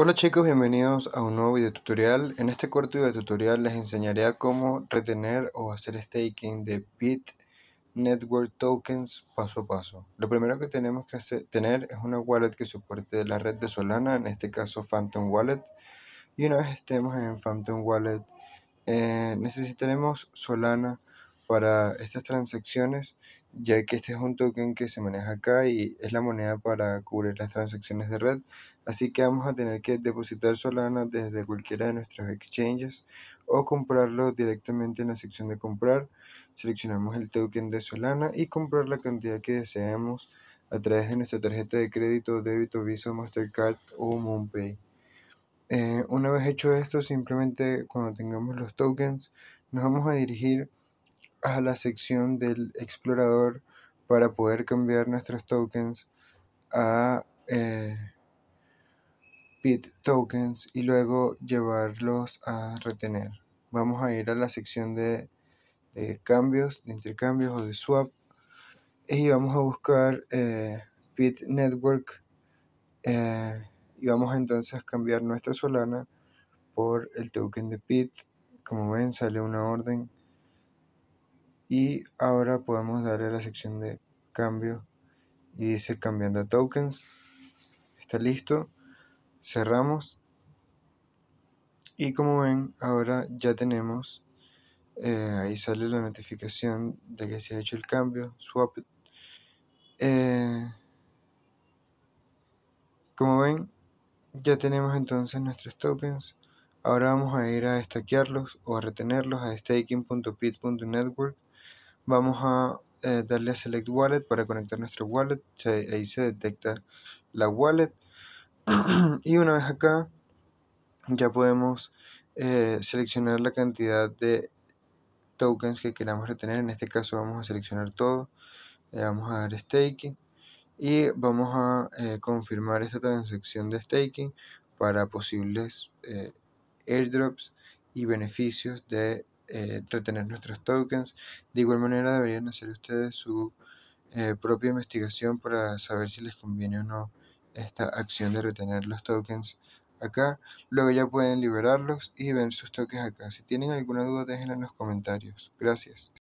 Hola chicos, bienvenidos a un nuevo video tutorial. En este corto video tutorial les enseñaré cómo retener o hacer staking de Bit Network Tokens paso a paso. Lo primero que tenemos que hacer, tener es una wallet que soporte la red de Solana, en este caso Phantom Wallet. Y una vez estemos en Phantom Wallet, eh, necesitaremos Solana para estas transacciones, ya que este es un token que se maneja acá y es la moneda para cubrir las transacciones de red. Así que vamos a tener que depositar Solana desde cualquiera de nuestros exchanges o comprarlo directamente en la sección de comprar. Seleccionamos el token de Solana y comprar la cantidad que deseemos a través de nuestra tarjeta de crédito, débito, Visa, Mastercard o MoonPay. Eh, una vez hecho esto, simplemente cuando tengamos los tokens, nos vamos a dirigir a la sección del explorador para poder cambiar nuestros tokens a eh, pit tokens y luego llevarlos a retener. Vamos a ir a la sección de, cambios, de intercambios o de swap y vamos a buscar eh, pit network eh, y vamos entonces a cambiar nuestra solana por el token de pit. Como ven sale una orden y ahora podemos darle a la sección de cambio y dice cambiando tokens está listo cerramos y como ven ahora ya tenemos eh, ahí sale la notificación de que se ha hecho el cambio swap eh, como ven ya tenemos entonces nuestros tokens ahora vamos a ir a destaquearlos o a retenerlos a staking.pit.network vamos a eh, darle a Select Wallet para conectar nuestro wallet. Ahí se detecta la wallet. y una vez acá, ya podemos eh, seleccionar la cantidad de tokens que queramos retener. En este caso vamos a seleccionar todo. Le vamos a dar staking. Y vamos a eh, confirmar esta transacción de staking para posibles airdrops y beneficios de eh, retener nuestros tokens. De igual manera deberían hacer ustedes su eh, propia investigación para saber si les conviene o no esta acción de retener los tokens acá. Luego ya pueden liberarlos y ver sus tokens acá. Si tienen alguna duda déjenla en los comentarios. Gracias.